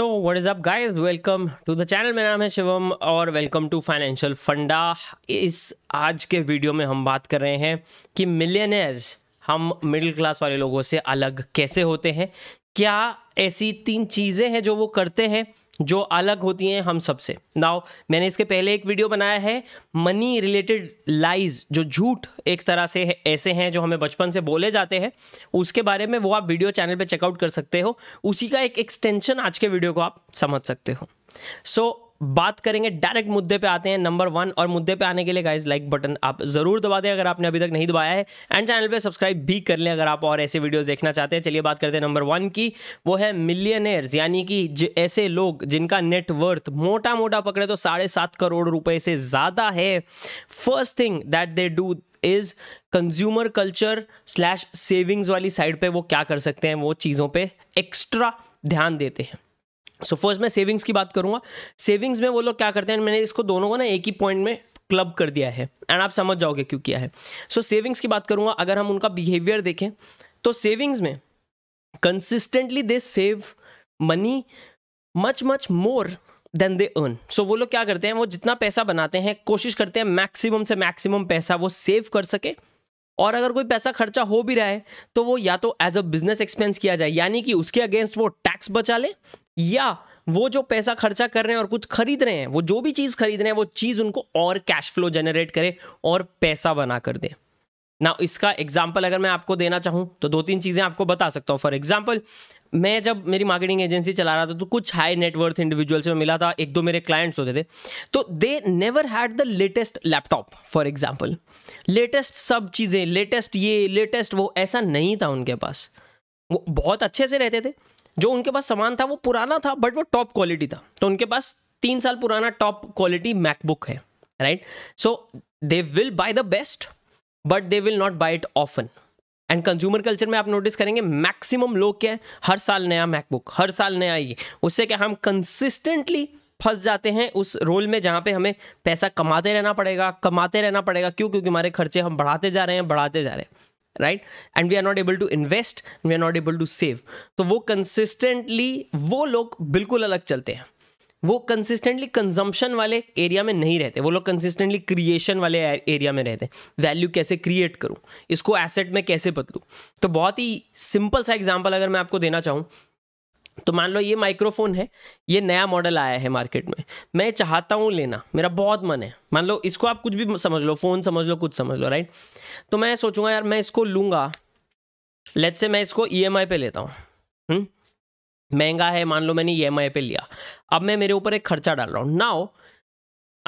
So what is up guys welcome to the channel मेरा नाम है शिवम और वेलकम टू फाइनेंशियल फंडा इस आज के वीडियो में हम बात कर रहे हैं कि मिलियनर्स हम मिडिल क्लास वाले लोगों से अलग कैसे होते हैं क्या ऐसी तीन चीज़ें हैं जो वो करते हैं जो अलग होती हैं हम सबसे नाउ मैंने इसके पहले एक वीडियो बनाया है मनी रिलेटेड लाइज जो झूठ एक तरह से है, ऐसे हैं जो हमें बचपन से बोले जाते हैं उसके बारे में वो आप वीडियो चैनल पे चेकआउट कर सकते हो उसी का एक एक्सटेंशन आज के वीडियो को आप समझ सकते हो सो so, बात करेंगे डायरेक्ट मुद्दे पे आते हैं नंबर वन और मुद्दे पे आने के लिए गाइज लाइक बटन आप जरूर दबा दें अगर आपने अभी तक नहीं दबाया है एंड चैनल पे सब्सक्राइब भी कर लें अगर आप और ऐसे वीडियोस देखना चाहते हैं चलिए बात करते हैं नंबर वन की वो है मिलियनर्स यानी कि ऐसे लोग जिनका नेटवर्थ मोटा मोटा पकड़े तो साढ़े सात करोड़ रुपए से ज़्यादा है first thing that they do is consumer culture slash savings वाली साइड पर वो क्या कर सकते हैं वो चीज़ों पर एक्स्ट्रा ध्यान देते हैं सो so फर्स्ट मैं सेविंग्स की बात करूंगा सेविंग्स में वो लोग क्या करते हैं मैंने इसको दोनों को ना एक ही पॉइंट में क्लब कर दिया है एंड आप समझ जाओगे क्यों किया है सो so, सेविंग्स की बात करूंगा अगर हम उनका बिहेवियर देखें तो सेविंग्स में consistently they save money much much more than they earn so वो लोग क्या करते हैं वो जितना पैसा बनाते हैं कोशिश करते हैं मैक्सिमम से मैक्सिमम पैसा वो सेव कर सके और अगर कोई पैसा खर्चा हो भी रहा है तो वो या तो एज अ बिजनेस एक्सपेंस किया जाए यानी कि उसके अगेंस्ट वो टैक्स बचा ले या वो जो पैसा खर्चा कर रहे हैं और कुछ खरीद रहे हैं वो जो भी चीज़ खरीद रहे हैं वो चीज़ उनको और कैश फ्लो जनरेट करे और पैसा बना कर दे ना इसका एग्जाम्पल अगर मैं आपको देना चाहूँ तो दो तीन चीज़ें आपको बता सकता हूँ फॉर एग्जाम्पल मैं जब मेरी मार्केटिंग एजेंसी चला रहा था तो कुछ हाई नेटवर्थ इंडिविजुअल से मिला था एक दो मेरे क्लाइंट्स होते थे तो they never had the latest laptop for example latest सब चीज़ें लेटेस्ट ये लेटेस्ट वो ऐसा नहीं था उनके पास वो बहुत अच्छे से रहते थे जो उनके पास सामान था वो पुराना था बट वो टॉप क्वालिटी था तो उनके पास तीन साल पुराना टॉप क्वालिटी मैकबुक है right so they will buy the best but they will not buy it often and consumer culture में आप नोटिस करेंगे मैक्सिमम लोग क्या है हर साल नया मैकबुक हर साल नया ये उससे क्या हम कंसिस्टेंटली फंस जाते हैं उस रोल में जहाँ पे हमें पैसा कमाते रहना पड़ेगा कमाते रहना पड़ेगा क्यों क्योंकि हमारे खर्चे हम बढ़ाते जा रहे हैं बढ़ाते जा रहे हैं right and we are not able to invest we are not able to save तो वो कंसिस्टेंटली वो लोग बिल्कुल अलग चलते हैं वो कंसिस्टेंटली कंजम्पशन वाले एरिया में नहीं रहते वो लोग कंसिस्टेंटली क्रिएशन वाले एरिया में रहते वैल्यू कैसे क्रिएट करूँ इसको एसेट में कैसे बदलूँ तो बहुत ही सिंपल सा एग्जाम्पल अगर मैं आपको देना चाहूँ तो मान लो ये माइक्रोफोन है ये नया मॉडल आया है मार्केट में मैं चाहता हूँ लेना मेरा बहुत मन है मान लो इसको आप कुछ भी समझ लो फ़ोन समझ लो कुछ समझ लो राइट तो मैं सोचूंगा यार मैं इसको लूंगा लेट से मैं इसको ई e पे लेता हूँ हम्म? महंगा है मान लो मैंने ई e पे लिया अब मैं मेरे ऊपर एक खर्चा डाल रहा हूँ नाउ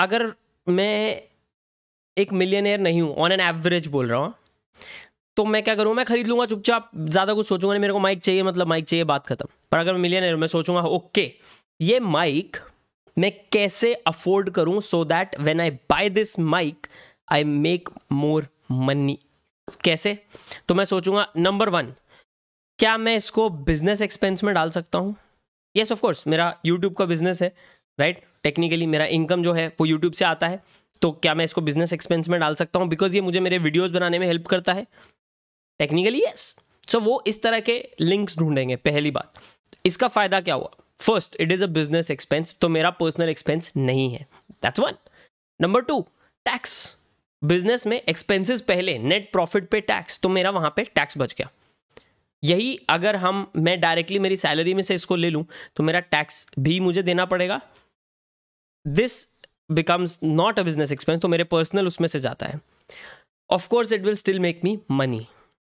अगर मैं एक मिलियनियर नहीं हूँ ऑन एन एवरेज बोल रहा हूँ तो मैं क्या करूँ मैं खरीद लूंगा चुपचाप ज़्यादा कुछ सोचूंगा नहीं मेरे को माइक चाहिए मतलब माइक चाहिए बात खत्म पर अगर मैं मिलियनर मैं सोचूंगा ओके ये माइक मैं कैसे अफोर्ड करूं so that when I buy this mic I make more money कैसे तो मैं सोचूंगा नंबर वन क्या मैं इसको बिजनेस एक्सपेंस में डाल सकता यस येस ऑफकोर्स मेरा यूट्यूब का बिजनेस है राइट right? टेक्निकली मेरा इनकम जो है वो यूट्यूब से आता है तो क्या मैं इसको बिजनेस एक्सपेंस में डाल सकता हूँ बिकॉज ये मुझे मेरे वीडियोज बनाने में हेल्प करता है टेक्निकली यस सो वो इस तरह के लिंक्स ढूंढेंगे पहली बात इसका फायदा क्या हुआ first it is a business expense तो मेरा पर्सनल एक्सपेंस नहीं है that's one number two tax business में एक्सपेंसेस पहले नेट प्रॉफिट पे टैक्स तो मेरा वहां पे टैक्स बच गया यही अगर हम मैं डायरेक्टली मेरी सैलरी में से इसको ले लूं तो मेरा टैक्स भी मुझे देना पड़ेगा this becomes not a business expense तो मेरे पर्सनल उसमें से जाता है of course it will still make me money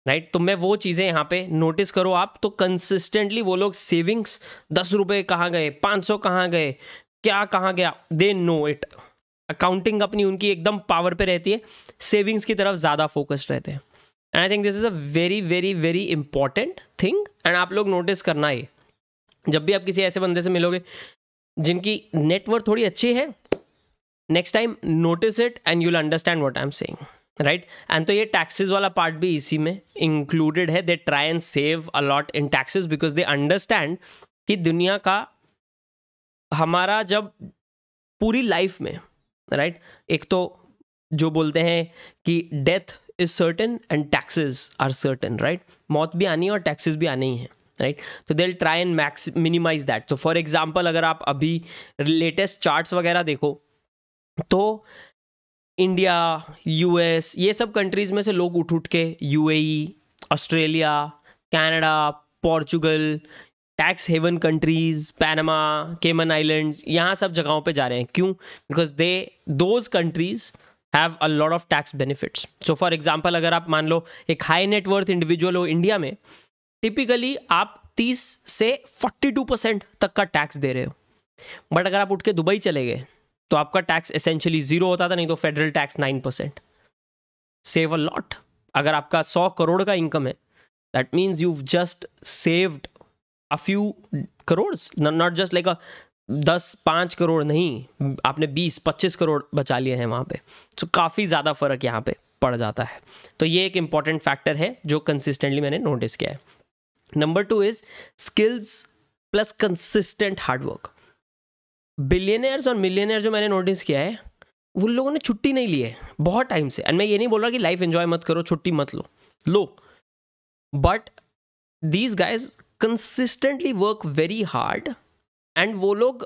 right right? तो मैं वो चीज़ें यहाँ पे नोटिस करो आप तो कंसिस्टेंटली वो लोग सेविंग्स दस रुपये कहाँ गए पाँच सौ कहाँ गए क्या कहाँ गया दे नो इट अकाउंटिंग अपनी उनकी एकदम पावर पे रहती है सेविंग्स की तरफ ज़्यादा फोकस्ड रहते हैं and I think this is a very very very important thing and आप लोग नोटिस करना ही जब भी आप किसी ऐसे बंदे से मिलोगे जिनकी नेटवर्क थोड़ी अच्छी है next time notice it and you'll understand what I am saying right and तो ये टैक्सेस वाला पार्ट भी इसी में इंक्लूडेड है they try and save a lot in taxes because they understand कि दुनिया का हमारा जब पूरी लाइफ में राइट right? एक तो जो बोलते हैं कि death is certain and taxes are certain right मौत भी आनी है और टैक्सेस भी आने ही हैं राइट तो they try and max minimize that so for example अगर आप अभी लेटेस्ट चार्ट्स वगैरह देखो तो इंडिया यूएस ये सब कंट्रीज़ में से लोग उठ उठ के UAE Australia Canada Portugal tax haven countries Panama Cayman Islands यहाँ सब जगहों पे जा रहे हैं क्यों because they those countries have a lot of tax benefits so for example अगर आप मान लो एक हाई नेटवर्थ इंडिविजुअल हो इंडिया में टिपिकली आप 30 से 42 परसेंट तक का टैक्स दे रहे हो बट अगर आप उठ के दुबई चले गए तो आपका टैक्स एसेंशियली जीरो होता था नहीं तो federal tax nine percent save a lot अगर आपका सौ करोड़ का इनकम है that means you just saved a few crore not just like a दस पाँच करोड़ नहीं आपने बीस पच्चीस करोड़ बचा लिए हैं वहाँ पे सो so, काफ़ी ज़्यादा फ़र्क यहाँ पे पड़ जाता है तो ये एक इंपॉर्टेंट फैक्टर है जो कंसिस्टेंटली मैंने नोटिस किया है number two is skills plus consistent hard work billionaires और मिलियनर्स जो मैंने नोटिस किया है उन लोगों ने छुट्टी नहीं ली है बहुत टाइम से एंड मैं ये नहीं बोल रहा कि लाइफ एंजॉय मत करो छुट्टी मत लो लो but these guys consistently work very hard and वो लोग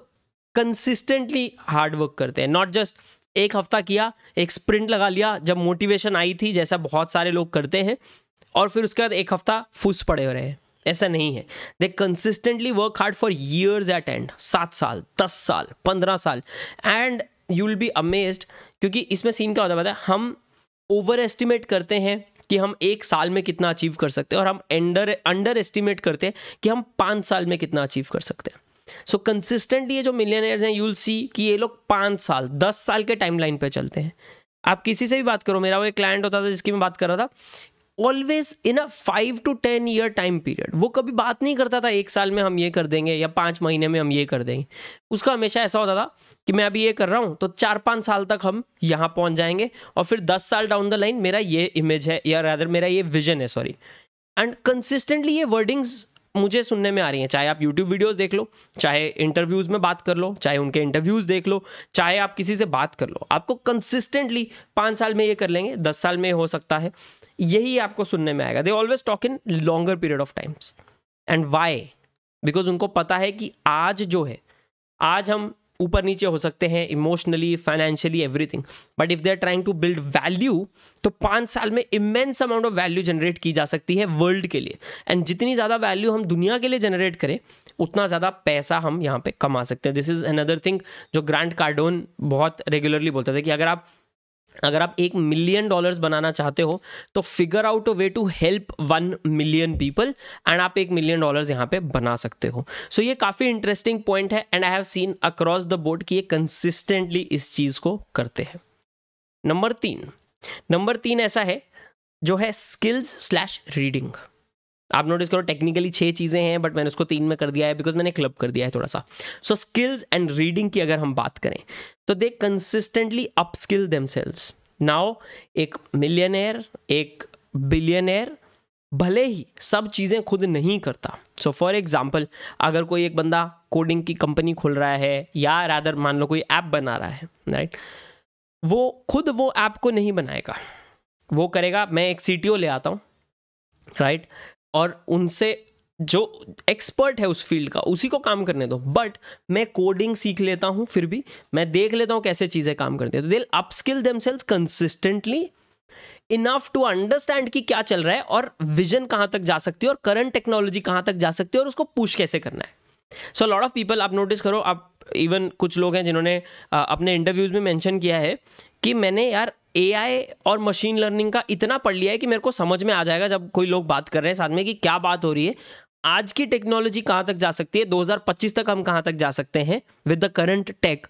कंसिस्टेंटली हार्ड वर्क करते हैं नॉट जस्ट एक हफ्ता किया एक स्प्रिंट लगा लिया जब मोटिवेशन आई थी जैसा बहुत सारे लोग करते हैं और फिर उसके बाद एक हफ्ता फुस पड़े हो रहे हैं ऐसा नहीं है they consistently work hard for years at end सात साल दस साल पंद्रह साल and you will be amazed क्योंकि इसमें सीन क्या होता है पता है हम ओवर एस्टिमेट करते हैं कि हम एक साल में कितना अचीव कर सकते हैं और हम एंडर अंडर एस्टिमेट करते हैं कि हम पाँच साल में कितना अचीव कर सकते हैं सो so, कंसिस्टेंटली ये जो मिलियनर्स हैं यू विल सी कि ये लोग पाँच साल दस साल के टाइमलाइन पे चलते हैं आप किसी से भी बात करो मेरा वो एक क्लाइंट होता था जिसकी मैं बात कर रहा था always in a five to ten year time period वो कभी बात नहीं करता था एक साल में हम ये कर देंगे या पाँच महीने में हम ये कर देंगे उसका हमेशा ऐसा होता था कि मैं अभी ये कर रहा हूँ तो चार पाँच साल तक हम यहाँ पहुँच जाएंगे और फिर दस साल डाउन द लाइन मेरा ये इमेज है या रादर मेरा ये विजन है सॉरी एंड कंसिस्टेंटली ये वर्डिंग्स मुझे सुनने में आ रही हैं चाहे आप YouTube वीडियोस देख लो चाहे इंटरव्यूज़ में बात कर लो चाहे उनके इंटरव्यूज़ देख लो चाहे आप किसी से बात कर लो आपको कंसिस्टेंटली पाँच साल में ये कर लेंगे दस साल में हो सकता है यही आपको सुनने में आएगा they always talk in longer period of times and why because उनको पता है कि आज जो है आज हम ऊपर नीचे हो सकते हैं emotionally financially everything but if they are trying to build value तो पांच साल में immense amount of value generate की जा सकती है वर्ल्ड के लिए एंड जितनी ज़्यादा वैल्यू हम दुनिया के लिए जनरेट करें उतना ज़्यादा पैसा हम यहाँ पे कमा सकते हैं दिस इज़ अनदर थिंग जो ग्रांट कार्डोन बहुत रेगुलरली बोलते थे कि अगर आप अगर आप एक मिलियन डॉलर्स बनाना चाहते हो तो figure out a way to help one million people and आप एक मिलियन डॉलर्स यहाँ पे बना सकते हो सो so ये काफ़ी इंटरेस्टिंग पॉइंट है and I have seen across the board कि ये कंसिस्टेंटली इस चीज़ को करते हैं नंबर तीन नंबर तीन ऐसा है जो है स्किल्स स्लैश रीडिंग आप नोटिस करो टेक्निकली छह चीज़ें हैं बट मैंने उसको तीन में कर दिया है बिकॉज मैंने क्लब कर दिया है थोड़ा सा सो स्किल्स एंड रीडिंग की अगर हम बात करें तो they consistently up skill them sales now एक मिलियनर एक बिलियनर भले ही सब चीज़ें खुद नहीं करता सो फॉर एग्जाम्पल अगर कोई एक बंदा कोडिंग की कंपनी खोल रहा है या रादर मान लो कोई ऐप बना रहा है राइट right? वो खुद वो ऐप को नहीं बनाएगा वो करेगा मैं एक सी ले आता हूँ राइट right? और उनसे जो एक्सपर्ट है उस फील्ड का उसी को काम करने दो बट मैं कोडिंग सीख लेता हूँ फिर भी मैं देख लेता हूँ कैसे चीज़ें काम करती है तो upskill them sales consistently enough to understand कि क्या चल रहा है और विजन कहाँ तक जा सकती है और करंट टेक्नोलॉजी कहाँ तक जा सकती है और उसको पुश कैसे करना है सो लॉट ऑफ पीपल आप नोटिस करो आप इवन कुछ लोग हैं जिन्होंने अपने इंटरव्यूज़ में मेंशन किया है कि मैंने यार ए और मशीन लर्निंग का इतना पढ़ लिया है कि मेरे को समझ में आ जाएगा जब कोई लोग बात कर रहे हैं साथ में कि क्या बात हो रही है आज की टेक्नोलॉजी कहाँ तक जा सकती है 2025 तक हम कहाँ तक जा सकते हैं with the current tech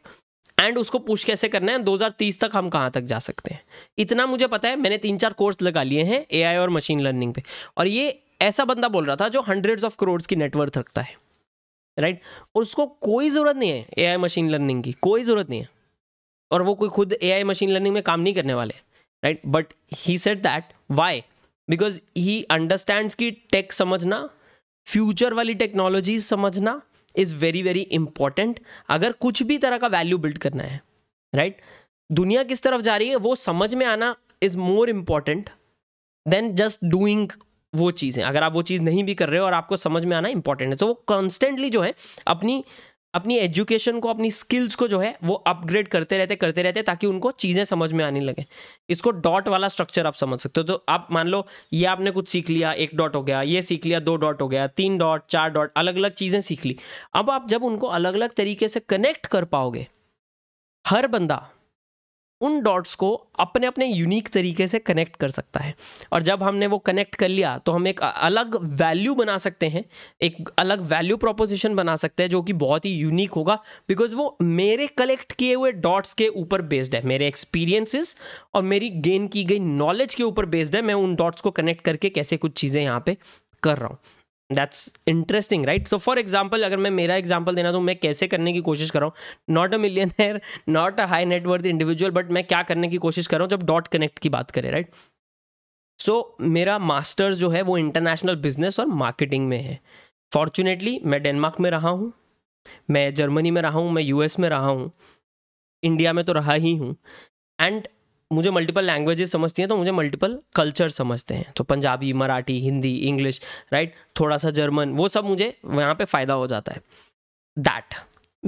and उसको पुश कैसे करना है 2030 तक हम कहाँ तक जा सकते हैं इतना मुझे पता है मैंने तीन चार कोर्स लगा लिए हैं ए और मशीन लर्निंग पे और ये ऐसा बंदा बोल रहा था जो हंड्रेड्स ऑफ करोड्स की नेटवर्क रखता है राइट और उसको कोई ज़रूरत नहीं है एआई मशीन लर्निंग की कोई ज़रूरत नहीं है और वो कोई खुद ए मशीन लर्निंग में काम नहीं करने वाले right but he set that why because he understand की टेक समझना फ्यूचर वाली टेक्नोलॉजी समझना इज़ वेरी वेरी इंपॉर्टेंट अगर कुछ भी तरह का वैल्यू बिल्ड करना है राइट right? दुनिया किस तरफ जा रही है वो समझ में आना is more important than just doing वो चीज़ें अगर आप वो चीज़ नहीं भी कर रहे हो और आपको समझ में आना इंपॉर्टेंट है तो वो कॉन्स्टेंटली जो है अपनी अपनी एजुकेशन को अपनी स्किल्स को जो है वो अपग्रेड करते रहते करते रहते ताकि उनको चीज़ें समझ में आने लगे इसको डॉट वाला स्ट्रक्चर आप समझ सकते हो तो आप मान लो ये आपने कुछ सीख लिया एक डॉट हो गया ये सीख लिया दो डॉट हो गया तीन डॉट चार डॉट अलग अलग चीज़ें सीख ली अब आप जब उनको अलग अलग तरीके से कनेक्ट कर पाओगे हर बंदा उन डॉट्स को अपने अपने यूनिक तरीके से कनेक्ट कर सकता है और जब हमने वो कनेक्ट कर लिया तो हम एक अलग वैल्यू बना सकते हैं एक अलग वैल्यू प्रोपोजिशन बना सकते हैं जो कि बहुत ही यूनिक होगा बिकॉज वो मेरे कलेक्ट किए हुए डॉट्स के ऊपर बेस्ड है मेरे एक्सपीरियंसेस और मेरी गेन की गई नॉलेज के ऊपर बेस्ड है मैं उन डॉट्स को कनेक्ट करके कैसे कुछ चीज़ें यहाँ पर कर रहा हूँ that's interesting right so for example अगर मैं मेरा एग्जाम्पल देना तो मैं कैसे करने की कोशिश कर रहा हूँ not a millionaire not a high net worth individual but मैं क्या करने की कोशिश कर रहा हूँ जब डॉट कनेक्ट की बात करें राइट right? सो so, मेरा मास्टर्स जो है वो इंटरनेशनल बिजनेस और मार्केटिंग में है फॉर्चुनेटली मैं डेनमार्क में रहा हूँ मैं जर्मनी में रहा हूँ मैं यूएस में रहा हूँ इंडिया में तो रहा ही हूँ एंड मुझे मल्टीपल लैंग्वेजेस समझती हैं तो मुझे मल्टीपल कल्चर समझते हैं तो पंजाबी मराठी हिंदी इंग्लिश राइट थोड़ा सा जर्मन वो सब मुझे वहाँ पे फ़ायदा हो जाता है दैट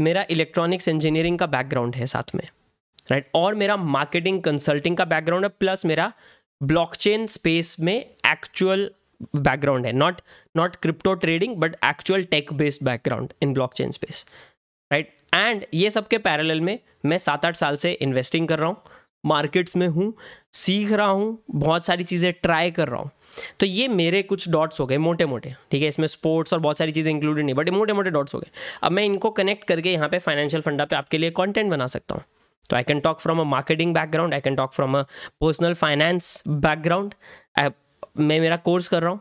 मेरा इलेक्ट्रॉनिक्स इंजीनियरिंग का बैकग्राउंड है साथ में राइट और मेरा मार्केटिंग कंसल्टिंग का बैकग्राउंड है प्लस मेरा ब्लॉकचेन स्पेस में एक्चुअल बैकग्राउंड है not not crypto trading but actual tech based background in blockchain space right and ये सब के पैरेलल में मैं सात आठ साल से इन्वेस्टिंग कर रहा हूँ मार्केट्स में हूँ सीख रहा हूँ बहुत सारी चीज़ें ट्राई कर रहा हूँ तो ये मेरे कुछ डॉट्स हो गए मोटे मोटे ठीक है इसमें स्पोर्ट्स और बहुत सारी चीज़ें इंक्लूडेड नहीं बट मोटे मोटे डॉट्स हो गए अब मैं इनको कनेक्ट करके यहाँ पे फाइनेंशियल फंडा पे आपके लिए कंटेंट बना सकता हूँ तो I can talk from a marketing background I can talk from a personal finance background मैं मेरा कोर्स कर रहा हूँ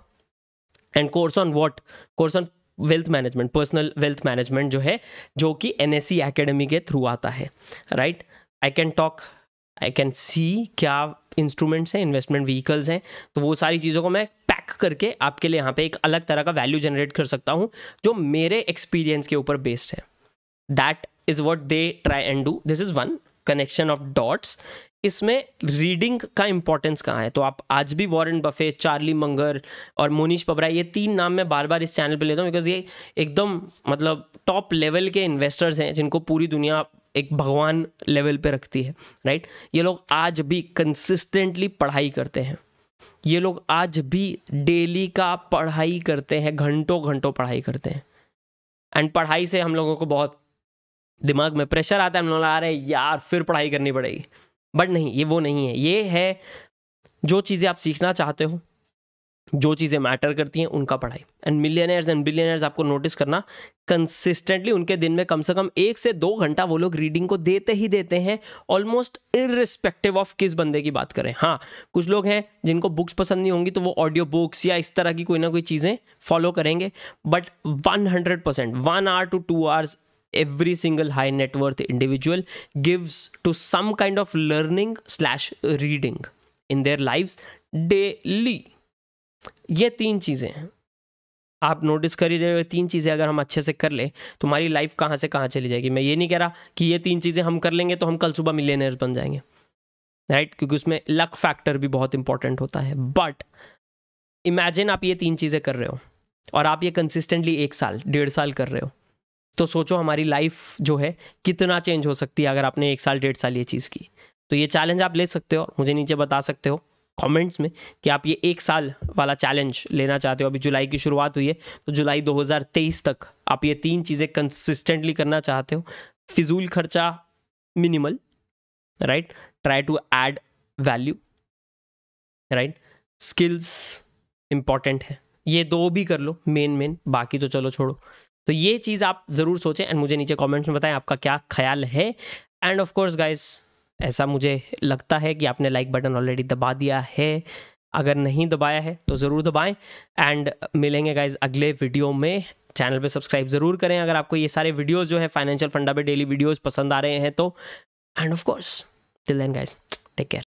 and course on what course on wealth management personal wealth management जो है जो कि एन एस e के थ्रू आता है right I can talk I can see क्या इंस्ट्रूमेंट्स हैं इन्वेस्टमेंट व्हीकल्स हैं तो वो सारी चीज़ों को मैं पैक करके आपके लिए यहाँ पे एक अलग तरह का वैल्यू जनरेट कर सकता हूँ जो मेरे एक्सपीरियंस के ऊपर बेस्ड है that is what they try and do this is one connection of dots इसमें रीडिंग का इंपॉर्टेंस कहाँ है तो आप आज भी वॉरेन बफे चार्ली मंगर और मोनीश पबरा ये तीन नाम मैं बार बार इस चैनल पे लेता हूँ बिकॉज ये एकदम मतलब टॉप लेवल के इन्वेस्टर्स हैं जिनको पूरी दुनिया एक भगवान लेवल पे रखती है राइट ये लोग आज भी कंसिस्टेंटली पढ़ाई करते हैं ये लोग आज भी डेली का पढ़ाई करते हैं घंटों घंटों पढ़ाई करते हैं एंड पढ़ाई से हम लोगों को बहुत दिमाग में प्रेशर आता है हम लोग आ रहे यार फिर पढ़ाई करनी पड़ेगी बट नहीं ये वो नहीं है ये है जो चीज़ें आप सीखना चाहते हो जो चीज़ें मैटर करती हैं उनका पढ़ाई एंड मिलियनर्स एंड बिलियनर्स आपको नोटिस करना कंसिस्टेंटली उनके दिन में कम से कम एक से दो घंटा वो लोग रीडिंग को देते ही देते हैं ऑलमोस्ट इरिस्पेक्टिव ऑफ किस बंदे की बात करें हाँ कुछ लोग हैं जिनको बुक्स पसंद नहीं होंगी तो वो ऑडियो बुक्स या इस तरह की कोई ना कोई चीज़ें फॉलो करेंगे but one hundred percent one hour to two hours every single high net worth individual gives to some kind of learning slash reading in their lives daily ये तीन चीज़ें हैं आप नोटिस कर ही रहे हो तीन चीज़ें अगर हम अच्छे से कर ले तुम्हारी लाइफ कहाँ से कहाँ चली जाएगी मैं ये नहीं कह रहा कि ये तीन चीज़ें हम कर लेंगे तो हम कल सुबह मिलेनियर्स बन जाएंगे राइट right? क्योंकि उसमें लक फैक्टर भी बहुत इंपॉर्टेंट होता है बट इमेजिन आप ये तीन चीज़ें कर रहे हो और आप ये कंसिस्टेंटली एक साल डेढ़ साल कर रहे हो तो सोचो हमारी लाइफ जो है कितना चेंज हो सकती है अगर आपने एक साल डेढ़ साल ये चीज़ की तो ये चैलेंज आप ले सकते हो मुझे नीचे बता सकते हो कमेंट्स में कि आप ये एक साल वाला चैलेंज लेना चाहते हो अभी जुलाई की शुरुआत हुई है तो जुलाई 2023 तक आप ये तीन चीज़ें कंसिस्टेंटली करना चाहते हो फिजूल खर्चा minimal right try to add value right skills important है ये दो भी कर लो मेन मेन बाकी तो चलो छोड़ो तो ये चीज़ आप ज़रूर सोचें एंड मुझे नीचे कमेंट्स में बताएं आपका क्या ख्याल है एंड ऑफ कोर्स गाइस ऐसा मुझे लगता है कि आपने लाइक बटन ऑलरेडी दबा दिया है अगर नहीं दबाया है तो ज़रूर दबाएं एंड मिलेंगे गाइज अगले वीडियो में चैनल पे सब्सक्राइब ज़रूर करें अगर आपको ये सारे वीडियोस जो है फाइनेंशियल फंडा पे डेली वीडियोस पसंद आ रहे हैं तो and of course till then guys take care